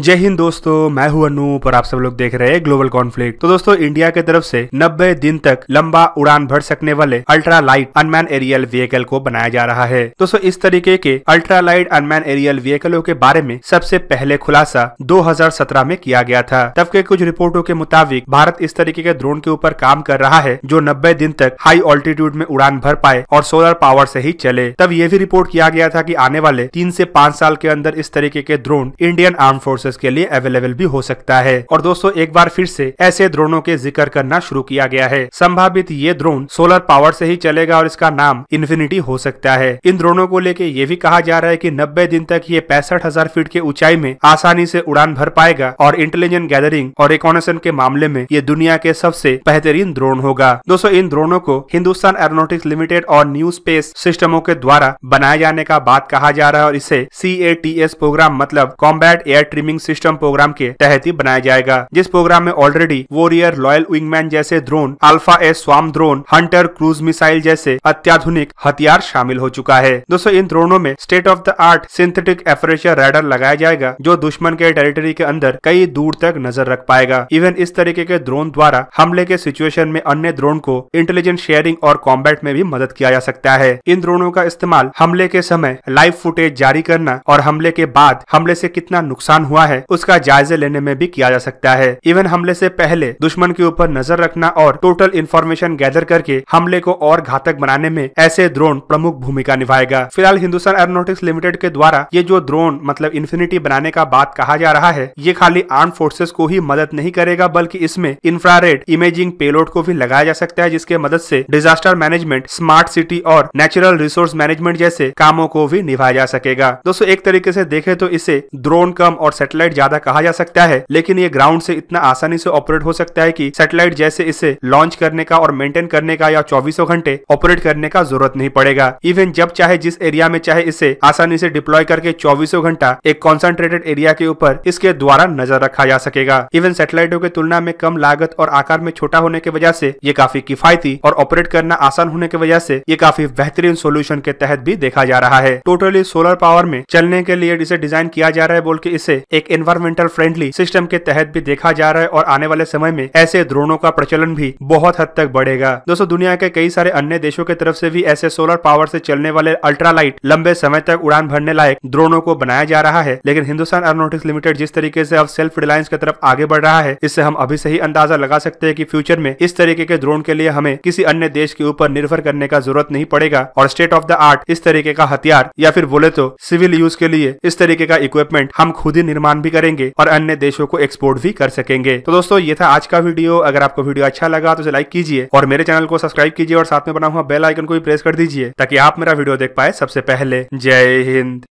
जय हिंद दोस्तों मैं हूं अनूप और आप सब लोग देख रहे हैं ग्लोबल कॉन्फ्लिक्ट तो दोस्तों इंडिया की तरफ से 90 दिन तक लंबा उड़ान भर सकने वाले ultra light unmanned aerial vehicle को बनाया जा रहा है दोस्तों इस तरीके के अल्ट्रा लाइट अनमैन एरियल व्हीकलों के बारे में सबसे पहले खुलासा दो में किया गया था तब के कुछ रिपोर्टों के मुताबिक भारत इस तरीके के ड्रोन के ऊपर काम कर रहा है जो नब्बे दिन तक हाई ऑल्टीट्यूड में उड़ान भर पाए और सोलर पावर ऐसी ही चले तब ये भी रिपोर्ट किया गया था की आने वाले तीन ऐसी पाँच साल के अंदर इस तरीके के drone Indian armed forces forces के लिए अवेलेबल भी हो सकता है और दोस्तों एक बार फिर से ऐसे ड्रोनों के जिक्र करना शुरू किया गया है संभावित ये ड्रोन सोलर पावर से ही चलेगा और इसका नाम इन्फिनिटी हो सकता है इन ड्रोनों को लेके ये भी कहा जा रहा है की नब्बे दिन तक ये पैंसठ हजार फीट की ऊंचाई में आसानी ऐसी उड़ान भर पाएगा और इंटेलिजेंट गैदरिंग और रिकॉनेसन के मामले में ये दुनिया के सबसे बेहतरीन ड्रोन होगा दोस्तों इन ड्रोनों को हिंदुस्तान एरोनोटिक्स लिमिटेड और न्यू स्पेस सिस्टमों के द्वारा बनाए जाने का बात कहा जा रहा है और इसे सी प्रोग्राम मतलब combat air trimming training system program के तहत ही बनाया जाएगा जिस प्रोग्राम में ऑलरेडी वॉरियर लॉयल विंगमैन जैसे drone alpha S swarm drone hunter cruise missile जैसे अत्याधुनिक हथियार शामिल हो चुका है दोस्तों इन ड्रोनों में state of the art synthetic aperture radar लगाया जाएगा जो दुश्मन के टेरिटरी के अंदर कई दूर तक नजर रख पाएगा इवन इस तरीके के ड्रोन द्वारा हमले के सिचुएशन में अन्य ड्रोन को इंटेलिजेंस शेयरिंग और कॉम्बैट में भी मदद किया जा सकता है इन ड्रोनों का इस्तेमाल हमले के समय लाइव फुटेज जारी करना और हमले के बाद हमले से कितना नुकसान हुआ हुआ है उसका जायजा लेने में भी किया जा सकता है इवन हमले से पहले दुश्मन के ऊपर नजर रखना और टोटल इन्फॉर्मेशन गैदर करके हमले को और घातक बनाने में ऐसे ड्रोन प्रमुख भूमिका निभाएगा फिलहाल हिंदुस्तान एरोनोटिक्स लिमिटेड के द्वारा ये जो ड्रोन मतलब इन्फिनिटी बनाने का बात कहा जा रहा है ये खाली आर्म फोर्सेस को ही मदद नहीं करेगा बल्कि इसमें इंफ्रारेड इमेजिंग पेलोड को भी लगाया जा सकता है जिसके मदद से डिजास्टर मैनेजमेंट स्मार्ट सिटी और नेचुरल रिसोर्स मैनेजमेंट जैसे कामों को भी निभाया जा सकेगा दोस्तों एक तरीके से देखे तो इसे ड्रोन कम और सेटेलाइट सैटेलाइट ज्यादा कहा जा सकता है लेकिन ये ग्राउंड से इतना आसानी से ऑपरेट हो सकता है कि सैटेलाइट जैसे इसे लॉन्च करने का और मेंटेन करने का या चौबीसों घंटे ऑपरेट करने का जरूरत नहीं पड़ेगा इवन जब चाहे जिस एरिया में चाहे इसे आसानी से डिप्लॉय करके चौबीसों घंटा एक कॉन्सेंट्रेटेड एरिया के ऊपर इसके द्वारा नजर रखा जा सकेगा इवन सैटेलाइटों की तुलना में कम लागत और आकार में छोटा होने की वजह से ये काफी किफायती और ऑपरेट करना आसान होने की वजह से ये काफी बेहतरीन सोल्यूशन के तहत भी देखा जा रहा है टोटली सोलर पावर में चलने के लिए इसे डिजाइन किया जा रहा है बोल के इसे एक एक इन्वायरमेंटल फ्रेंडली सिस्टम के तहत भी देखा जा रहा है और आने वाले समय में ऐसे ड्रोनों का प्रचलन भी बहुत हद तक बढ़ेगा दोस्तों दुनिया के कई सारे अन्य देशों की तरफ से भी ऐसे सोलर पावर से चलने वाले अल्ट्रालाइट लंबे समय तक उड़ान भरने लायक ड्रोनों को बनाया जा रहा है लेकिन हिंदुस्तान एरोनोटिक्स लिमिटेड जिस तरीके से अब सेल्फ रिलायंस की तरफ आगे बढ़ रहा है इससे हम अभी से ही अंदाजा लगा सकते हैं कि फ्यूचर में इस तरीके के ड्रोन के लिए हमें किसी अन्य देश के ऊपर निर्भर करने का जरूरत नहीं पड़ेगा और स्टेट ऑफ द आर्ट इस तरीके का हथियार या फिर बोले तो सिविल यूज के लिए इस तरीके का इक्विपमेंट हम खुद ही निर्माण निर्माण भी करेंगे और अन्य देशों को एक्सपोर्ट भी कर सकेंगे तो दोस्तों ये था आज का वीडियो अगर आपको वीडियो अच्छा लगा तो लाइक कीजिए और मेरे चैनल को सब्सक्राइब कीजिए और साथ में बना हुआ बेल आइकन को भी प्रेस कर दीजिए ताकि आप मेरा वीडियो देख पाए सबसे पहले जय हिंद